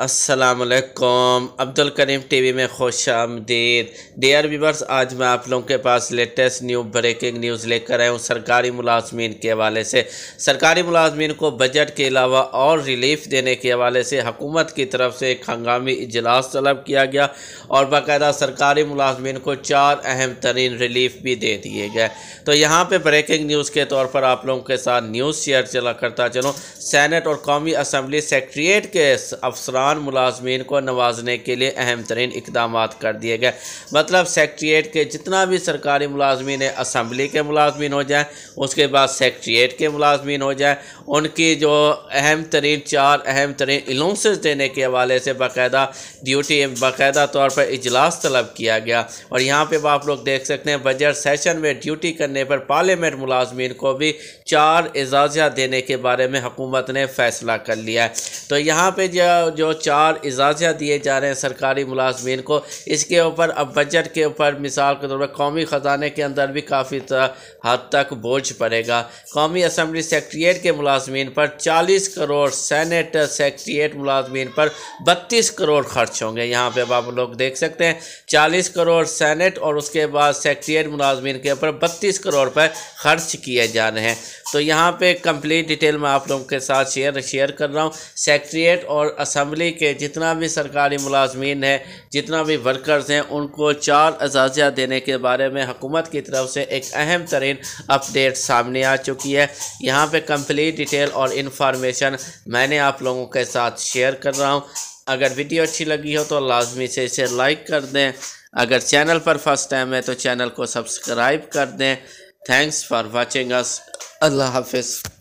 असलकम अब्दुल करीम टीवी में खुश आमदीद डियर व्यूवर्स आज मैं आप लोगों के पास लेटेस्ट न्यू ब्रेकिंग न्यूज़ लेकर आया हूँ सरकारी मुलाजमीन के हवाले से सरकारी मुलाजमीन को बजट के अलावा और रिलीफ देने के हवाले से हकूमत की तरफ से एक हंगामी इजलास तलब किया गया और बाकायदा सरकारी मुलाजमीन को चार अहम तरीन रिलीफ भी दे दिए गए तो यहाँ पर ब्रेकिंग न्यूज़ के तौर पर आप लोगों के साथ न्यूज़ शेयर चला करता चलो सैनट और कौमी असम्बली सेक्रट्रिएट के अफसरान अरकान मुलाजमीन को नवाजने के लिए अहम तरीन इकदाम कर दिए गए मतलब सेक्रट्रिएट के जितना भी सरकारी मुलाजमीन है असम्बली के मुलाजमीन हो जाए उसके बाद सेक्रट्रिएट के मुलाजमीन हो जाए उनकी जो अहम तरीन चार अहम तरीन एलाउंसेस देने के हवाले से बाकायदा ड्यूटी बाकायदा तौर पर इजलास तलब किया गया और यहाँ पर आप लोग देख सकते हैं बजट सेशन में ड्यूटी करने पर पार्लियामेंट मुलाजमीन को भी चार एजाज़ा देने के बारे में हुकूमत ने फैसला कर लिया है तो यहाँ पे जो जो चार एजाज़िया दिए जा रहे हैं सरकारी मुलाजमीन को इसके ऊपर अब बजट के ऊपर मिसाल के तौर पर कौमी ख़जाने के अंदर भी काफ़ी हद तक बोझ पड़ेगा कौमी असम्बली सेक्रट्रियट के मुलाजमीन पर चालीस करोड़ सैनट सेक्रट्रियट मुलाजमीन पर बत्तीस करोड़ खर्च होंगे यहाँ पर अब आप लोग देख सकते हैं चालीस करोड़ सैनट और उसके बाद सेक्रट्रियट मुलाजमीन के ऊपर बत्तीस करोड़ रुपये खर्च किए जा रहे हैं तो यहाँ पर कम्प्लीट डिटेल मैं आप लोगों के साथ शेयर शेयर कर रहा हूँ सेक्रट्रियट और असम्बली सूबे के जितना भी सरकारी मुलाजमीन है जितना भी वर्कर्स हैं उनको चार अजाजिया देने के बारे में हुकूमत की तरफ से एक अहम तरीन अपडेट सामने आ चुकी है यहाँ पर कम्प्लीट डिटेल और इन्फॉर्मेशन मैंने आप लोगों के साथ शेयर कर रहा हूँ अगर वीडियो अच्छी लगी हो तो लाजमी से इसे लाइक कर दें अगर चैनल पर फर्स्ट टाइम है तो चैनल को सब्सक्राइब कर दें थैंक्स फॉर वॉचिंग अस अल्लाह हाफिज़